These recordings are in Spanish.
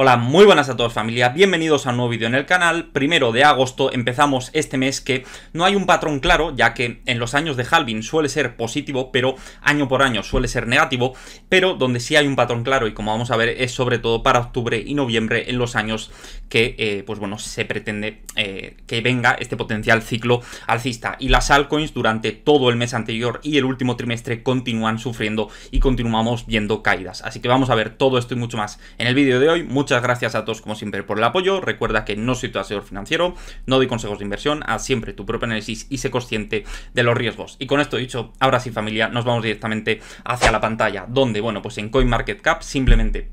Hola, muy buenas a todos familia, bienvenidos a un nuevo vídeo en el canal, primero de agosto, empezamos este mes que no hay un patrón claro, ya que en los años de Halvin suele ser positivo, pero año por año suele ser negativo, pero donde sí hay un patrón claro y como vamos a ver es sobre todo para octubre y noviembre en los años que, eh, pues bueno, se pretende eh, que venga este potencial ciclo alcista y las altcoins durante todo el mes anterior y el último trimestre continúan sufriendo y continuamos viendo caídas, así que vamos a ver todo esto y mucho más en el vídeo de hoy, Muchas gracias a todos como siempre por el apoyo. Recuerda que no soy tu asesor financiero, no doy consejos de inversión, haz siempre tu propio análisis y sé consciente de los riesgos. Y con esto dicho, ahora sí familia, nos vamos directamente hacia la pantalla, donde, bueno, pues en CoinMarketCap simplemente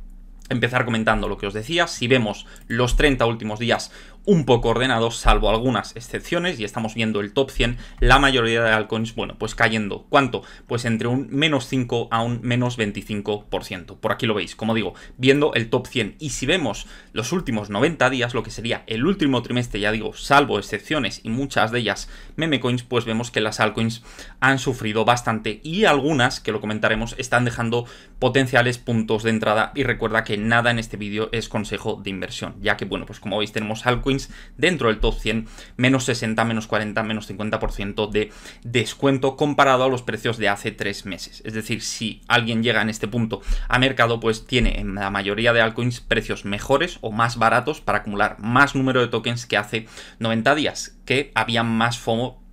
empezar comentando lo que os decía. Si vemos los 30 últimos días, un poco ordenado, salvo algunas excepciones, y estamos viendo el top 100, la mayoría de altcoins, bueno, pues cayendo. ¿Cuánto? Pues entre un menos 5 a un menos 25%. Por aquí lo veis, como digo, viendo el top 100. Y si vemos los últimos 90 días, lo que sería el último trimestre, ya digo, salvo excepciones y muchas de ellas memecoins, pues vemos que las altcoins han sufrido bastante y algunas, que lo comentaremos, están dejando potenciales puntos de entrada. Y recuerda que nada en este vídeo es consejo de inversión, ya que, bueno, pues como veis tenemos altcoins dentro del top 100, menos 60, menos 40, menos 50% de descuento comparado a los precios de hace tres meses. Es decir, si alguien llega en este punto a mercado, pues tiene en la mayoría de altcoins precios mejores o más baratos para acumular más número de tokens que hace 90 días, que había más FOMO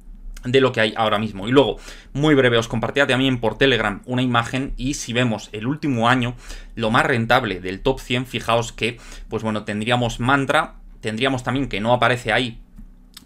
de lo que hay ahora mismo. Y luego, muy breve, os compartía también por Telegram una imagen y si vemos el último año, lo más rentable del top 100, fijaos que, pues bueno, tendríamos Mantra Tendríamos también que no aparece ahí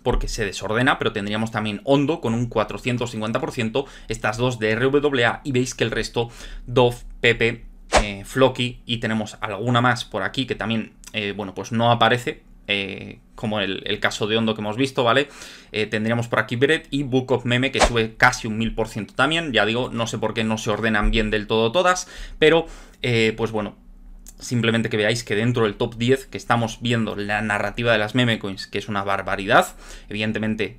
porque se desordena, pero tendríamos también Hondo con un 450%, estas dos de RWA y veis que el resto, Dove, Pepe, eh, Floki y tenemos alguna más por aquí que también, eh, bueno, pues no aparece, eh, como el, caso de Hondo que hemos visto, ¿vale? Eh, tendríamos por aquí Beret y Book of Meme que sube casi un 1000% también, ya digo, no sé por qué no se ordenan bien del todo todas, pero pues bueno, simplemente que veáis que dentro del top 10 que estamos viendo la narrativa de las memecoins, que es una barbaridad, evidentemente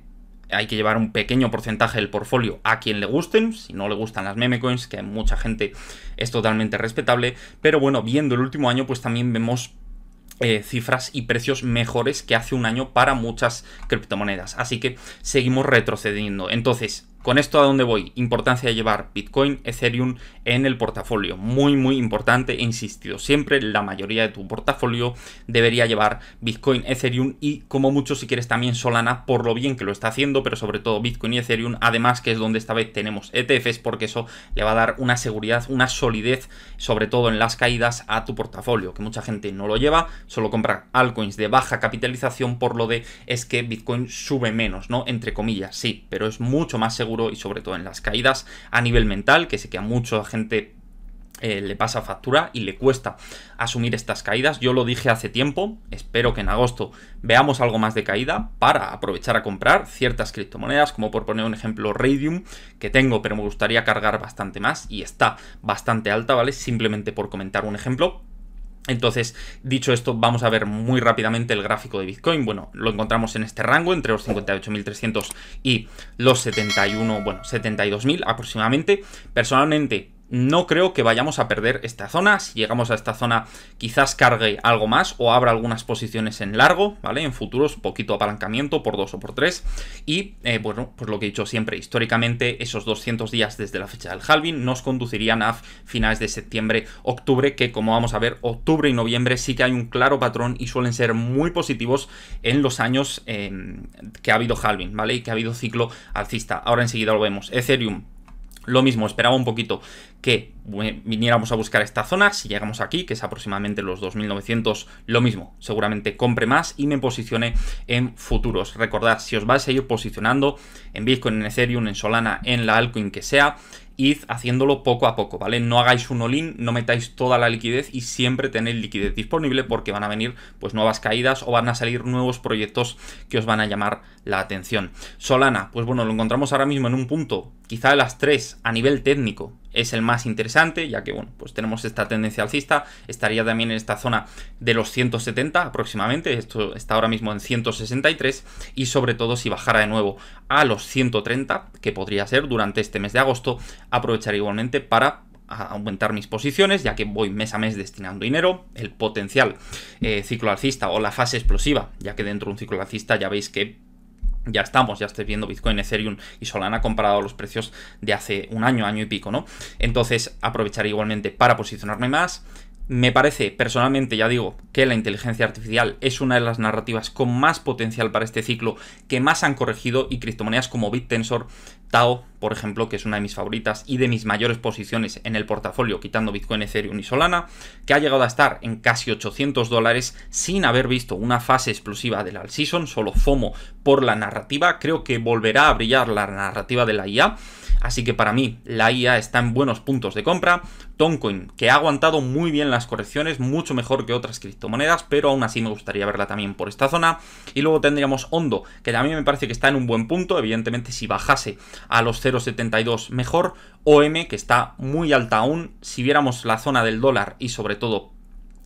hay que llevar un pequeño porcentaje del portfolio a quien le gusten, si no le gustan las memecoins, que mucha gente es totalmente respetable, pero bueno, viendo el último año pues también vemos eh, cifras y precios mejores que hace un año para muchas criptomonedas. Así que seguimos retrocediendo. Entonces, con esto a dónde voy? Importancia de llevar Bitcoin, Ethereum en el portafolio. Muy, muy importante, he insistido siempre, la mayoría de tu portafolio debería llevar Bitcoin, Ethereum y como mucho si quieres también Solana, por lo bien que lo está haciendo, pero sobre todo Bitcoin y Ethereum, además que es donde esta vez tenemos ETFs porque eso le va a dar una seguridad, una solidez, sobre todo en las caídas a tu portafolio, que mucha gente no lo lleva, solo compra altcoins de baja capitalización por lo de es que Bitcoin sube menos, ¿no? Entre comillas, sí, pero es mucho más seguro y sobre todo en las caídas a nivel mental, que sé que a mucha gente eh, le pasa factura y le cuesta asumir estas caídas. Yo lo dije hace tiempo, espero que en agosto veamos algo más de caída para aprovechar a comprar ciertas criptomonedas, como por poner un ejemplo Radium, que tengo pero me gustaría cargar bastante más y está bastante alta, ¿vale? Simplemente por comentar un ejemplo. Entonces, dicho esto, vamos a ver muy rápidamente el gráfico de Bitcoin. Bueno, lo encontramos en este rango, entre los 58.300 y los 71, bueno, 72.000 aproximadamente. Personalmente, no creo que vayamos a perder esta zona. Si llegamos a esta zona, quizás cargue algo más o abra algunas posiciones en largo, ¿vale? En futuros, poquito apalancamiento por dos o por tres Y, eh, bueno, pues lo que he dicho siempre, históricamente esos 200 días desde la fecha del halving nos conducirían a finales de septiembre, octubre, que como vamos a ver, octubre y noviembre sí que hay un claro patrón y suelen ser muy positivos en los años eh, que ha habido halving, ¿vale? Y que ha habido ciclo alcista. Ahora enseguida lo vemos. Ethereum lo mismo, esperaba un poquito que viniéramos a buscar esta zona, si llegamos aquí, que es aproximadamente los 2.900, lo mismo, seguramente compre más y me posicione en futuros. Recordad, si os vais a ir posicionando en Bitcoin, en Ethereum, en Solana, en la altcoin que sea, id haciéndolo poco a poco, ¿vale? No hagáis un all no metáis toda la liquidez y siempre tenéis liquidez disponible porque van a venir pues nuevas caídas o van a salir nuevos proyectos que os van a llamar la atención. Solana, pues bueno, lo encontramos ahora mismo en un punto, quizá de las tres a nivel técnico, es el más interesante, ya que, bueno, pues tenemos esta tendencia alcista, estaría también en esta zona de los 170 aproximadamente, esto está ahora mismo en 163, y sobre todo si bajara de nuevo a los 130, que podría ser durante este mes de agosto, aprovecharía igualmente para aumentar mis posiciones, ya que voy mes a mes destinando dinero, el potencial eh, ciclo alcista o la fase explosiva, ya que dentro de un ciclo alcista ya veis que ya estamos, ya estés viendo Bitcoin, Ethereum y Solana comparado a los precios de hace un año, año y pico, ¿no? Entonces aprovecharé igualmente para posicionarme más me parece, personalmente, ya digo, que la inteligencia artificial es una de las narrativas con más potencial para este ciclo, que más han corregido y criptomonedas como BitTensor, Tao, por ejemplo, que es una de mis favoritas y de mis mayores posiciones en el portafolio, quitando Bitcoin, Ethereum y Solana, que ha llegado a estar en casi 800 dólares sin haber visto una fase explosiva del all season, solo FOMO por la narrativa. Creo que volverá a brillar la narrativa de la IA Así que para mí la IA está en buenos puntos de compra. Toncoin, que ha aguantado muy bien las correcciones, mucho mejor que otras criptomonedas, pero aún así me gustaría verla también por esta zona. Y luego tendríamos Hondo, que también me parece que está en un buen punto. Evidentemente, si bajase a los 0,72 mejor. OM, que está muy alta aún. Si viéramos la zona del dólar y sobre todo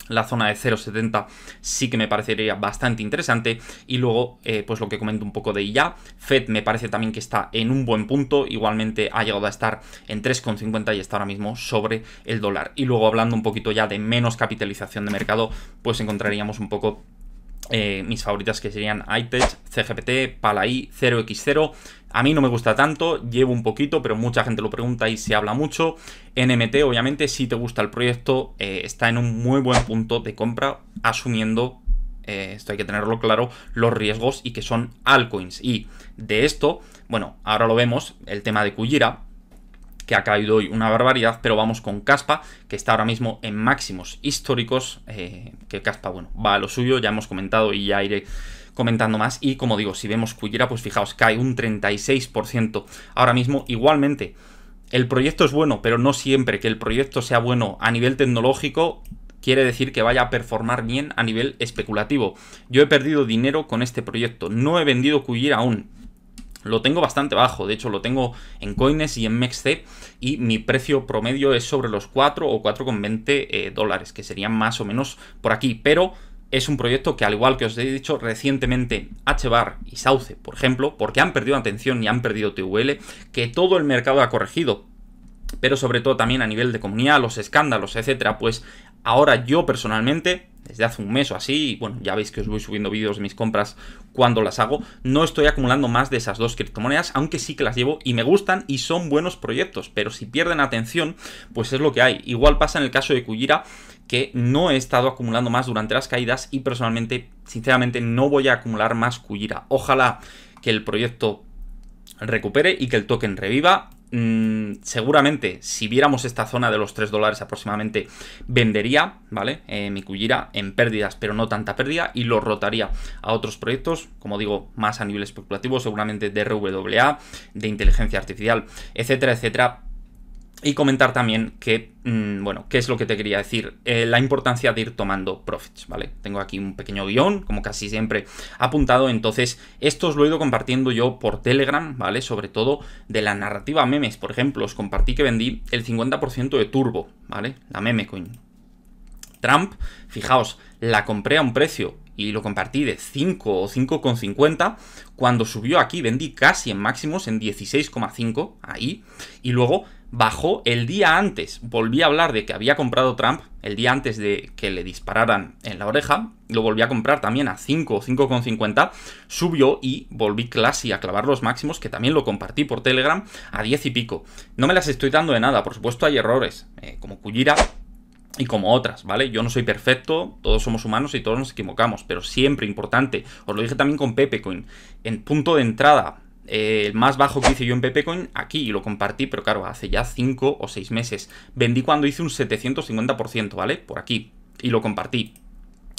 la zona de 0.70 sí que me parecería bastante interesante. Y luego, eh, pues lo que comento un poco de ya. FED me parece también que está en un buen punto. Igualmente ha llegado a estar en 3,50 y está ahora mismo sobre el dólar. Y luego hablando un poquito ya de menos capitalización de mercado, pues encontraríamos un poco eh, mis favoritas que serían iTech, CGPT, Palai, 0x0 a mí no me gusta tanto, llevo un poquito, pero mucha gente lo pregunta y se habla mucho. NMT, obviamente, si te gusta el proyecto, eh, está en un muy buen punto de compra, asumiendo, eh, esto hay que tenerlo claro, los riesgos y que son altcoins. Y de esto, bueno, ahora lo vemos, el tema de Kujira, que ha caído hoy una barbaridad, pero vamos con Caspa, que está ahora mismo en máximos históricos, eh, que Caspa, bueno, va a lo suyo, ya hemos comentado y ya iré comentando más. Y como digo, si vemos Cuyera, pues fijaos, cae un 36% ahora mismo. Igualmente, el proyecto es bueno, pero no siempre que el proyecto sea bueno a nivel tecnológico quiere decir que vaya a performar bien a nivel especulativo. Yo he perdido dinero con este proyecto, no he vendido Cuyera aún. Lo tengo bastante bajo, de hecho lo tengo en Coines y en MEXC y mi precio promedio es sobre los 4 o 4,20 eh, dólares, que serían más o menos por aquí, pero es un proyecto que, al igual que os he dicho recientemente, HBAR y Sauce, por ejemplo, porque han perdido atención y han perdido TVL, que todo el mercado ha corregido, pero sobre todo también a nivel de comunidad, los escándalos, etcétera, pues ahora yo personalmente, desde hace un mes o así, bueno, ya veis que os voy subiendo vídeos de mis compras cuando las hago, no estoy acumulando más de esas dos criptomonedas, aunque sí que las llevo y me gustan y son buenos proyectos, pero si pierden atención, pues es lo que hay. Igual pasa en el caso de Kujira, que no he estado acumulando más durante las caídas y personalmente, sinceramente, no voy a acumular más Kujira. Ojalá que el proyecto recupere y que el token reviva. Mm, seguramente, si viéramos esta zona de los 3 dólares aproximadamente, vendería, ¿vale? Eh, mi cullira en pérdidas, pero no tanta pérdida, y lo rotaría a otros proyectos, como digo, más a nivel especulativo, seguramente de RWA, de inteligencia artificial, etcétera, etcétera, y comentar también que, mm, bueno, qué es lo que te quería decir, eh, la importancia de ir tomando profits, ¿vale? Tengo aquí un pequeño guión, como casi siempre apuntado, entonces esto os lo he ido compartiendo yo por Telegram, ¿vale? Sobre todo de la narrativa memes, por ejemplo, os compartí que vendí el 50% de Turbo, ¿vale? La meme memecoin. Trump, fijaos, la compré a un precio y lo compartí de 5 o 5,50. Cuando subió aquí vendí casi en máximos en 16,5 ahí y luego bajó el día antes. Volví a hablar de que había comprado Trump el día antes de que le dispararan en la oreja. Lo volví a comprar también a 5 o 5,50. Subió y volví clase a clavar los máximos, que también lo compartí por Telegram, a 10 y pico. No me las estoy dando de nada, por supuesto hay errores, eh, como cullira y como otras, ¿vale? Yo no soy perfecto, todos somos humanos y todos nos equivocamos, pero siempre importante, os lo dije también con Pepecoin, en punto de entrada eh, el más bajo que hice yo en Pepecoin aquí y lo compartí, pero claro, hace ya 5 o 6 meses. Vendí cuando hice un 750%, ¿vale? Por aquí. Y lo compartí.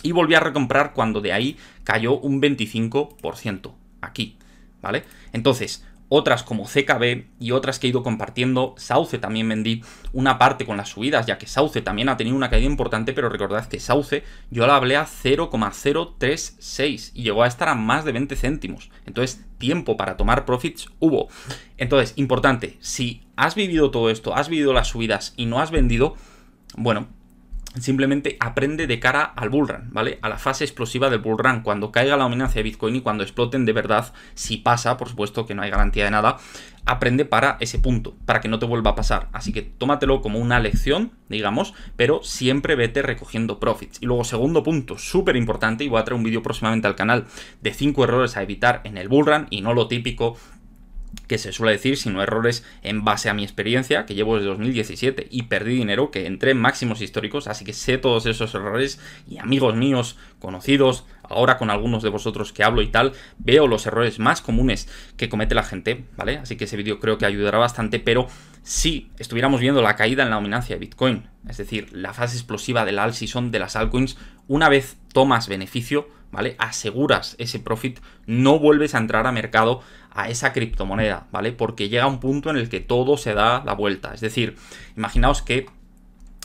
Y volví a recomprar cuando de ahí cayó un 25%. Aquí, ¿vale? Entonces, otras como CKB y otras que he ido compartiendo. Sauce también vendí una parte con las subidas, ya que Sauce también ha tenido una caída importante, pero recordad que Sauce yo la hablé a 0,036 y llegó a estar a más de 20 céntimos. Entonces, tiempo para tomar profits hubo. Entonces, importante, si has vivido todo esto, has vivido las subidas y no has vendido, bueno, simplemente aprende de cara al bullrun, ¿vale? A la fase explosiva del bullrun, cuando caiga la dominancia de Bitcoin y cuando exploten de verdad, si pasa, por supuesto que no hay garantía de nada, aprende para ese punto, para que no te vuelva a pasar. Así que tómatelo como una lección, digamos, pero siempre vete recogiendo profits. Y luego, segundo punto, súper importante, y voy a traer un vídeo próximamente al canal de 5 errores a evitar en el bullrun y no lo típico que se suele decir, sino errores, en base a mi experiencia, que llevo desde 2017 y perdí dinero, que entré en máximos históricos, así que sé todos esos errores y amigos míos, conocidos, ahora con algunos de vosotros que hablo y tal, veo los errores más comunes que comete la gente, ¿vale? Así que ese vídeo creo que ayudará bastante, pero si estuviéramos viendo la caída en la dominancia de Bitcoin, es decir, la fase explosiva del all season de las altcoins, una vez tomas beneficio, ¿vale? Aseguras ese profit, no vuelves a entrar a mercado a esa criptomoneda, ¿vale? Porque llega un punto en el que todo se da la vuelta. Es decir, imaginaos que,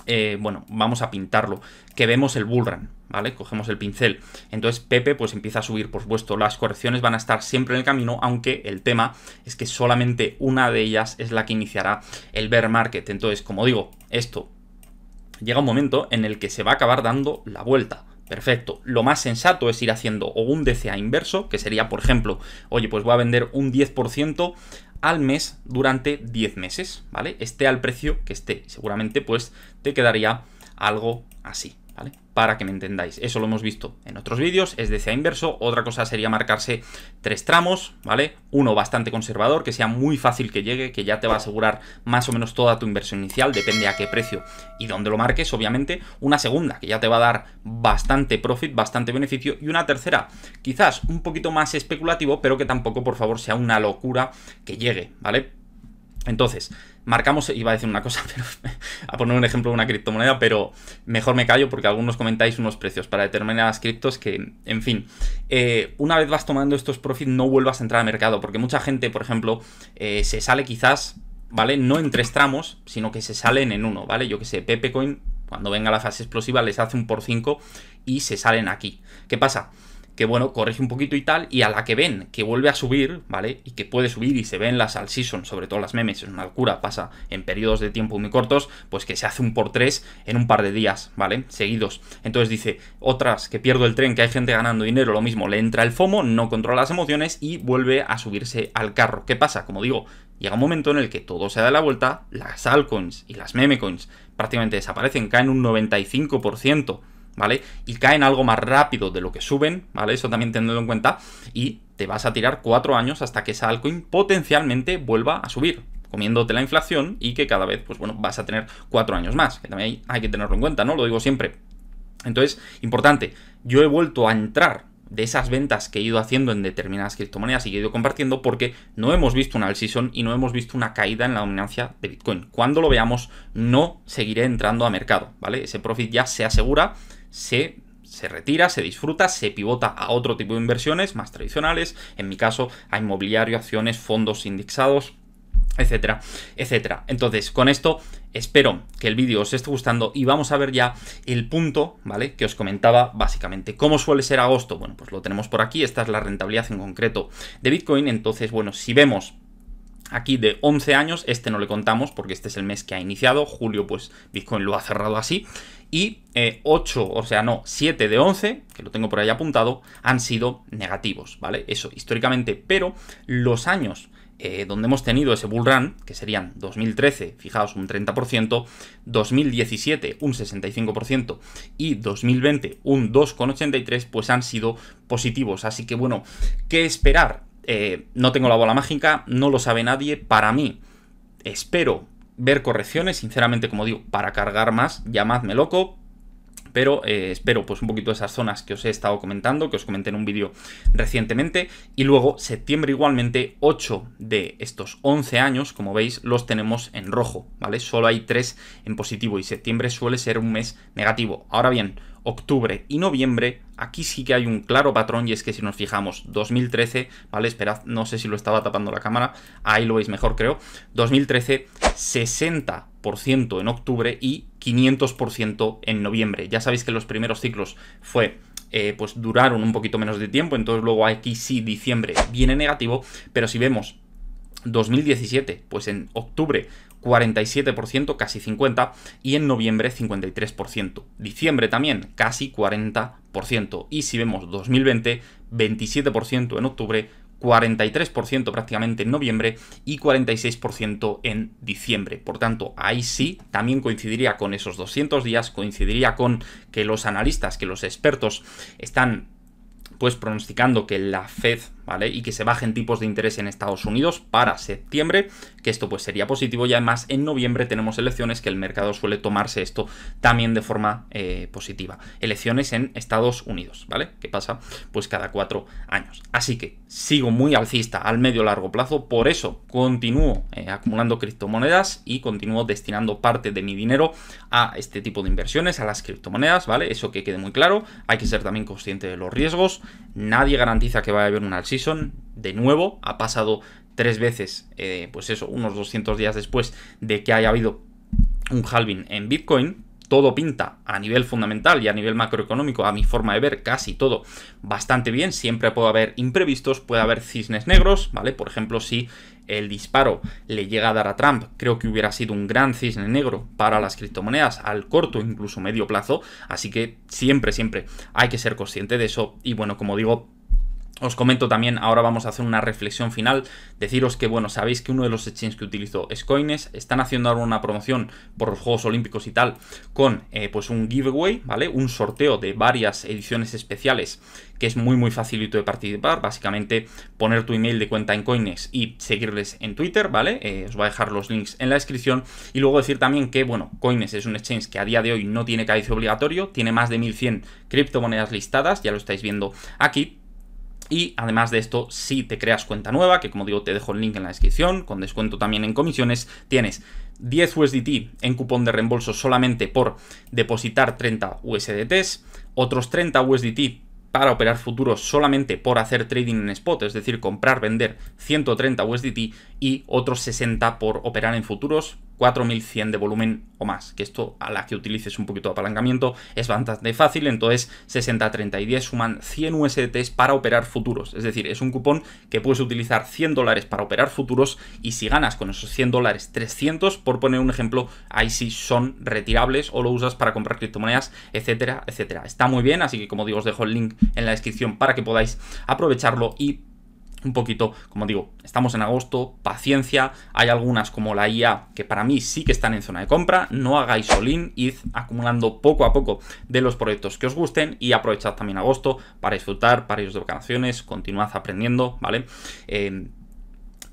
eh, bueno, vamos a pintarlo, que vemos el run ¿vale? Cogemos el pincel. Entonces Pepe pues empieza a subir, por supuesto, las correcciones van a estar siempre en el camino, aunque el tema es que solamente una de ellas es la que iniciará el bear market. Entonces, como digo, esto llega un momento en el que se va a acabar dando la vuelta. Perfecto. Lo más sensato es ir haciendo un DCA inverso, que sería, por ejemplo, oye, pues voy a vender un 10% al mes durante 10 meses, ¿vale? Esté al precio que esté. Seguramente, pues, te quedaría algo así, ¿vale? para que me entendáis. Eso lo hemos visto en otros vídeos, es DCA inverso. Otra cosa sería marcarse tres tramos, ¿vale? Uno bastante conservador, que sea muy fácil que llegue, que ya te va a asegurar más o menos toda tu inversión inicial, depende a qué precio y dónde lo marques, obviamente. Una segunda, que ya te va a dar bastante profit, bastante beneficio. Y una tercera, quizás un poquito más especulativo, pero que tampoco, por favor, sea una locura que llegue, ¿vale? Entonces, marcamos, iba a decir una cosa, pero a poner un ejemplo de una criptomoneda, pero mejor me callo porque algunos comentáis unos precios para determinadas criptos que, en fin, eh, una vez vas tomando estos profits no vuelvas a entrar al mercado, porque mucha gente, por ejemplo, eh, se sale quizás, ¿vale? No en tres tramos, sino que se salen en uno, ¿vale? Yo que sé, Pepecoin, cuando venga la fase explosiva, les hace un por cinco y se salen aquí. ¿Qué pasa? que bueno, corrige un poquito y tal, y a la que ven que vuelve a subir, ¿vale? Y que puede subir y se ven las al season, sobre todo las memes, es una locura, pasa en periodos de tiempo muy cortos, pues que se hace un por tres en un par de días, ¿vale? Seguidos. Entonces dice, otras que pierdo el tren, que hay gente ganando dinero, lo mismo, le entra el FOMO, no controla las emociones y vuelve a subirse al carro. ¿Qué pasa? Como digo, llega un momento en el que todo se da la vuelta, las altcoins y las meme coins prácticamente desaparecen, caen un 95%, ¿vale? Y caen algo más rápido de lo que suben, ¿vale? Eso también teniendo en cuenta. Y te vas a tirar cuatro años hasta que esa altcoin potencialmente vuelva a subir, comiéndote la inflación y que cada vez, pues bueno, vas a tener cuatro años más, que también hay, que tenerlo en cuenta, ¿no? Lo digo siempre. Entonces, importante, yo he vuelto a entrar de esas ventas que he ido haciendo en determinadas criptomonedas y que he ido compartiendo porque no hemos visto una season y no hemos visto una caída en la dominancia de Bitcoin. Cuando lo veamos, no seguiré entrando a mercado, ¿vale? Ese profit ya se asegura, se se retira, se disfruta, se pivota a otro tipo de inversiones más tradicionales, en mi caso a inmobiliario, acciones, fondos indexados, etcétera, etcétera. Entonces, con esto espero que el vídeo os esté gustando y vamos a ver ya el punto, ¿vale? Que os comentaba básicamente. ¿Cómo suele ser agosto? Bueno, pues lo tenemos por aquí, esta es la rentabilidad en concreto de Bitcoin, entonces, bueno, si vemos aquí de 11 años, este no le contamos porque este es el mes que ha iniciado, julio pues Bitcoin lo ha cerrado así, y 8, eh, o sea, no, 7 de 11, que lo tengo por ahí apuntado, han sido negativos, ¿vale? Eso históricamente, pero los años eh, donde hemos tenido ese bull run, que serían 2013, fijaos, un 30%, 2017 un 65% y 2020 un 2,83%, pues han sido positivos. Así que bueno, ¿qué esperar? Eh, no tengo la bola mágica, no lo sabe nadie. Para mí, espero ver correcciones. Sinceramente, como digo, para cargar más, llamadme loco, pero eh, espero pues un poquito esas zonas que os he estado comentando, que os comenté en un vídeo recientemente, y luego septiembre igualmente 8 de estos 11 años, como veis, los tenemos en rojo, ¿vale? Solo hay 3 en positivo y septiembre suele ser un mes negativo. Ahora bien, octubre y noviembre, aquí sí que hay un claro patrón y es que si nos fijamos, 2013, ¿vale? Esperad, no sé si lo estaba tapando la cámara, ahí lo veis mejor creo, 2013, 60% en octubre y 500% en noviembre. Ya sabéis que los primeros ciclos fue eh, pues duraron un poquito menos de tiempo, entonces luego aquí sí diciembre viene negativo, pero si vemos 2017, pues en octubre 47%, casi 50%, y en noviembre 53%. Diciembre también, casi 40%. Y si vemos 2020, 27% en octubre, 43% prácticamente en noviembre y 46% en diciembre. Por tanto, ahí sí también coincidiría con esos 200 días, coincidiría con que los analistas, que los expertos están pues pronosticando que la Fed y que se bajen tipos de interés en Estados Unidos para septiembre, que esto pues sería positivo y además en noviembre tenemos elecciones que el mercado suele tomarse esto también de forma eh, positiva. Elecciones en Estados Unidos, ¿vale? Que pasa pues cada cuatro años. Así que sigo muy alcista al medio largo plazo, por eso continúo eh, acumulando criptomonedas y continúo destinando parte de mi dinero a este tipo de inversiones, a las criptomonedas, ¿vale? Eso que quede muy claro, hay que ser también consciente de los riesgos, nadie garantiza que vaya a haber un alcista de nuevo, ha pasado tres veces, eh, pues eso, unos 200 días después de que haya habido un halving en Bitcoin, todo pinta a nivel fundamental y a nivel macroeconómico, a mi forma de ver, casi todo bastante bien. Siempre puede haber imprevistos, puede haber cisnes negros, ¿vale? Por ejemplo, si el disparo le llega a dar a Trump, creo que hubiera sido un gran cisne negro para las criptomonedas al corto, incluso medio plazo. Así que siempre, siempre hay que ser consciente de eso. Y bueno, como digo, os comento también, ahora vamos a hacer una reflexión final, deciros que, bueno, sabéis que uno de los exchanges que utilizo es Coines, están haciendo ahora una promoción por los Juegos Olímpicos y tal, con eh, pues un giveaway, ¿vale? Un sorteo de varias ediciones especiales, que es muy muy facilito de participar, básicamente poner tu email de cuenta en Coines y seguirles en Twitter, ¿vale? Eh, os voy a dejar los links en la descripción, y luego decir también que, bueno, Coines es un exchange que a día de hoy no tiene caído obligatorio, tiene más de 1100 criptomonedas listadas, ya lo estáis viendo aquí, y además de esto, si te creas cuenta nueva, que como digo te dejo el link en la descripción, con descuento también en comisiones, tienes 10 USDT en cupón de reembolso solamente por depositar 30 USDTs, otros 30 USDT para operar futuros solamente por hacer trading en spot, es decir, comprar, vender 130 USDT y otros 60 por operar en futuros, 4100 de volumen o más, que esto a la que utilices un poquito de apalancamiento es bastante fácil, entonces 60, 30 y 10 suman 100 USDTs para operar futuros, es decir, es un cupón que puedes utilizar 100 dólares para operar futuros y si ganas con esos 100 dólares 300, por poner un ejemplo, ahí sí son retirables o lo usas para comprar criptomonedas, etcétera, etcétera. Está muy bien, así que como digo os dejo el link en la descripción para que podáis aprovecharlo y un poquito, como digo, estamos en agosto, paciencia, hay algunas como la IA que para mí sí que están en zona de compra, no hagáis all id acumulando poco a poco de los proyectos que os gusten y aprovechad también agosto para disfrutar, para iros de vacaciones, continuad aprendiendo, ¿vale? Eh,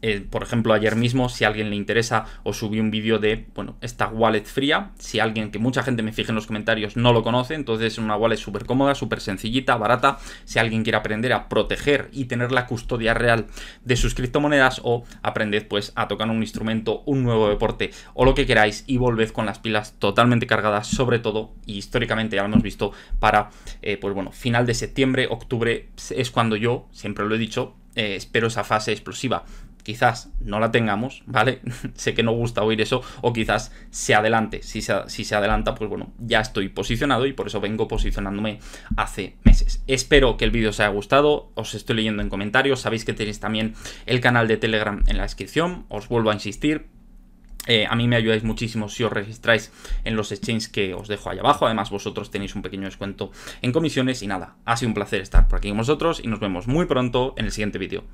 eh, por ejemplo, ayer mismo, si a alguien le interesa, os subí un vídeo de, bueno, esta wallet fría. Si alguien, que mucha gente me fije en los comentarios, no lo conoce, entonces es una wallet súper cómoda, súper sencillita, barata. Si alguien quiere aprender a proteger y tener la custodia real de sus criptomonedas o aprended pues a tocar un instrumento, un nuevo deporte o lo que queráis y volved con las pilas totalmente cargadas, sobre todo, y históricamente ya lo hemos visto, para, eh, pues bueno, final de septiembre, octubre es cuando yo, siempre lo he dicho, eh, espero esa fase explosiva quizás no la tengamos, ¿vale? sé que no gusta oír eso, o quizás se adelante. Si se, adelanta, pues bueno, ya estoy posicionado y por eso vengo posicionándome hace meses. Espero que el vídeo os haya gustado, os estoy leyendo en comentarios, sabéis que tenéis también el canal de Telegram en la descripción, os vuelvo a insistir, eh, a mí me ayudáis muchísimo si os registráis en los exchanges que os dejo ahí abajo. Además, vosotros tenéis un pequeño descuento en comisiones. Y nada, ha sido un placer estar por aquí con vosotros y nos vemos muy pronto en el siguiente vídeo.